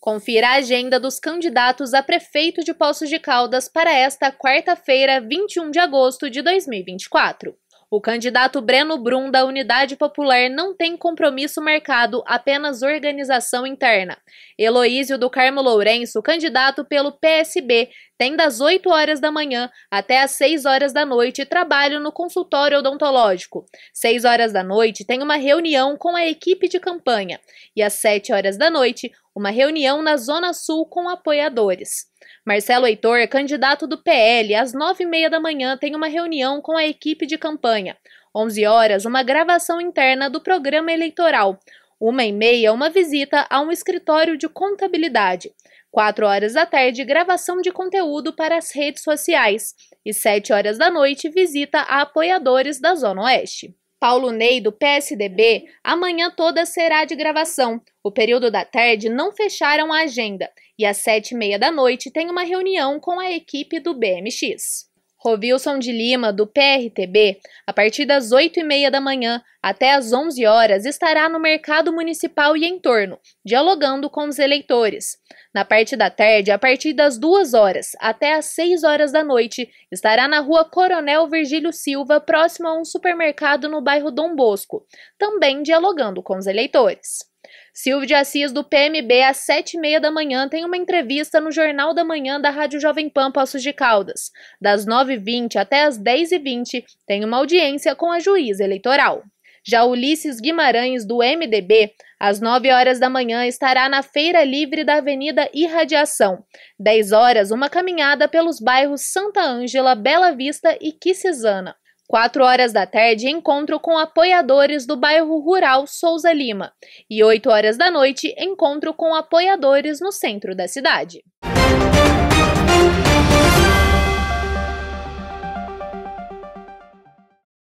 Confira a agenda dos candidatos a prefeito de Poços de Caldas para esta quarta-feira, 21 de agosto de 2024. O candidato Breno Brum, da Unidade Popular, não tem compromisso marcado, apenas organização interna. Heloísio do Carmo Lourenço, candidato pelo PSB, tem das 8 horas da manhã até às 6 horas da noite trabalho no consultório odontológico. 6 horas da noite tem uma reunião com a equipe de campanha. E às 7 horas da noite, uma reunião na Zona Sul com apoiadores. Marcelo Heitor, é candidato do PL, às 9h30 da manhã tem uma reunião com a equipe de campanha. 11 horas, uma gravação interna do programa eleitoral. Uma e meia, uma visita a um escritório de contabilidade. Quatro horas da tarde, gravação de conteúdo para as redes sociais. E sete horas da noite, visita a apoiadores da Zona Oeste. Paulo Ney, do PSDB, amanhã toda será de gravação. O período da tarde não fecharam a agenda e às sete e meia da noite tem uma reunião com a equipe do BMX. Rovilson de Lima, do PRTB, a partir das 8h30 da manhã até as 11 horas, estará no mercado municipal e em torno, dialogando com os eleitores. Na parte da tarde, a partir das 2 horas até às 6 horas da noite, estará na rua Coronel Virgílio Silva, próximo a um supermercado no bairro Dom Bosco, também dialogando com os eleitores. Silvio de Assis, do PMB, às sete e meia da manhã, tem uma entrevista no Jornal da Manhã da Rádio Jovem Pan Poços de Caldas. Das 9h20 até as 10h20, tem uma audiência com a juíza eleitoral. Já Ulisses Guimarães, do MDB, às 9 horas da manhã estará na Feira Livre da Avenida Irradiação. 10 horas, uma caminhada pelos bairros Santa Ângela, Bela Vista e Quisizana. 4 horas da tarde, encontro com apoiadores do bairro rural Souza Lima. E 8 horas da noite, encontro com apoiadores no centro da cidade.